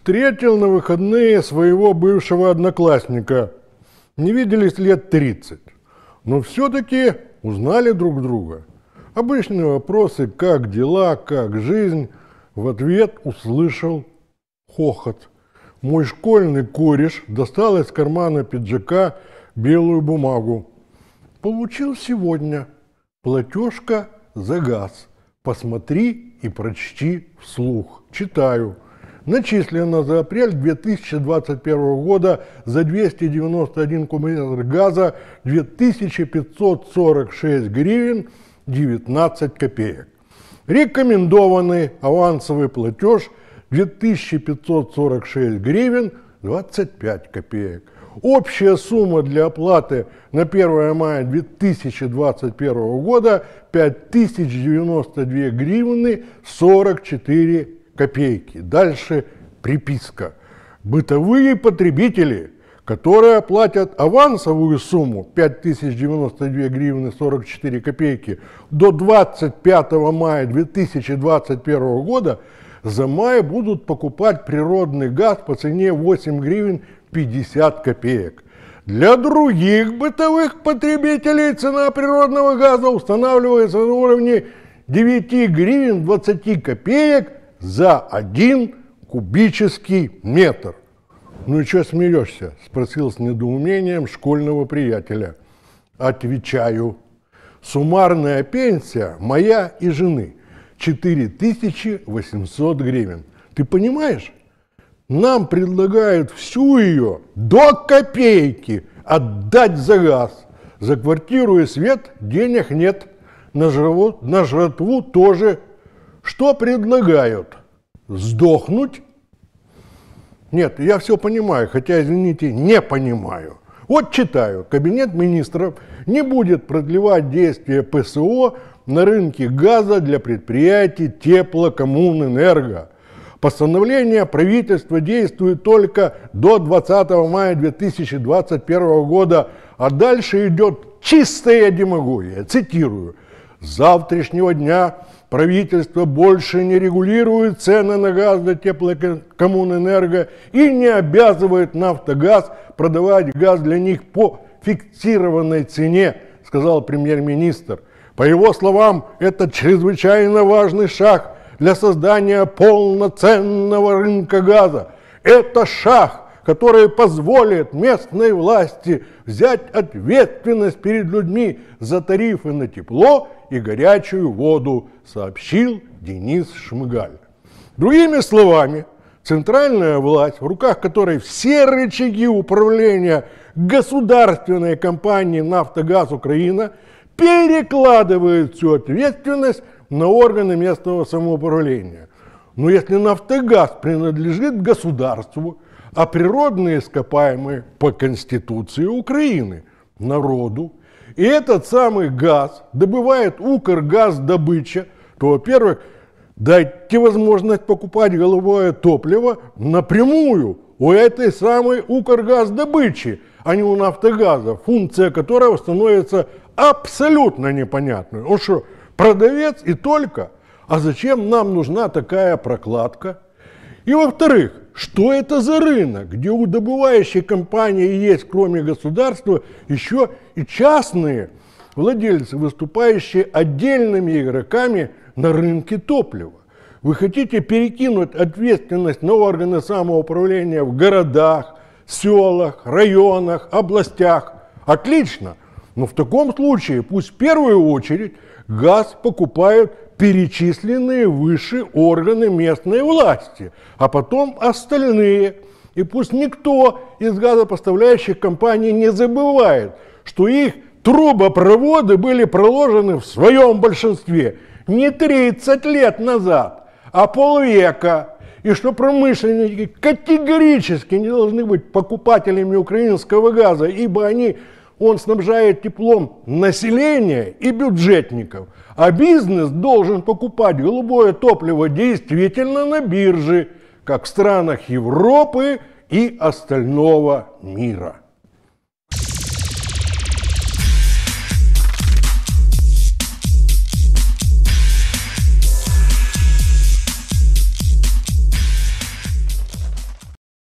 Встретил на выходные своего бывшего одноклассника. Не виделись лет 30. Но все-таки узнали друг друга. Обычные вопросы, как дела, как жизнь. В ответ услышал хохот. Мой школьный кореш достал из кармана пиджака белую бумагу. Получил сегодня. Платежка за газ. Посмотри и прочти вслух. Читаю начислено за апрель 2021 года за 291 кубометр газа 2546 гривен 19 копеек. Рекомендованный авансовый платеж 2546 гривен 25 копеек. Общая сумма для оплаты на 1 мая 2021 года 5092 гривны 44 копейки. Дальше приписка. Бытовые потребители, которые платят авансовую сумму 5092 гривны 44 копейки до 25 мая 2021 года, за май будут покупать природный газ по цене 8 гривен 50 копеек. Для других бытовых потребителей цена природного газа устанавливается на уровне 9 гривен 20 копеек за один кубический метр. «Ну и что смеешься?» – спросил с недоумением школьного приятеля. Отвечаю, суммарная пенсия моя и жены 4800 гривен. Ты понимаешь? Нам предлагают всю ее до копейки отдать за газ. За квартиру и свет денег нет, на жратву, на жратву тоже что предлагают? Сдохнуть? Нет, я все понимаю, хотя, извините, не понимаю. Вот читаю, кабинет министров не будет продлевать действие ПСО на рынке газа для предприятий теплокоммунэнерго. Постановление правительства действует только до 20 мая 2021 года, а дальше идет чистая демагогия. Цитирую. С завтрашнего дня Правительство больше не регулирует цены на газ для теплокоммунэнерго и не обязывает «Нафтогаз» продавать газ для них по фиксированной цене, сказал премьер-министр. По его словам, это чрезвычайно важный шаг для создания полноценного рынка газа. Это шаг, который позволит местной власти взять ответственность перед людьми за тарифы на тепло и горячую воду, сообщил Денис Шмыгаль. Другими словами, центральная власть, в руках которой все рычаги управления государственной компании «Нафтогаз Украина», перекладывает всю ответственность на органы местного самоуправления. Но если «Нафтогаз» принадлежит государству, а природные ископаемые по Конституции Украины – народу, и этот самый газ добывает Укргаздобыча, то, во-первых, дайте возможность покупать голубое топливо напрямую у этой самой Укргаздобычи, а не у Нафтогаза, функция которого становится абсолютно непонятной. Он что, продавец и только? А зачем нам нужна такая прокладка? И во-вторых, что это за рынок, где у добывающей компании есть, кроме государства, еще и частные владельцы, выступающие отдельными игроками на рынке топлива? Вы хотите перекинуть ответственность на органы самоуправления в городах, селах, районах, областях? Отлично! Но в таком случае пусть в первую очередь газ покупают перечисленные выше органы местной власти, а потом остальные. И пусть никто из газопоставляющих компаний не забывает, что их трубопроводы были проложены в своем большинстве не 30 лет назад, а полвека, и что промышленники категорически не должны быть покупателями украинского газа, ибо они он снабжает теплом население и бюджетников, а бизнес должен покупать голубое топливо действительно на бирже, как в странах Европы и остального мира.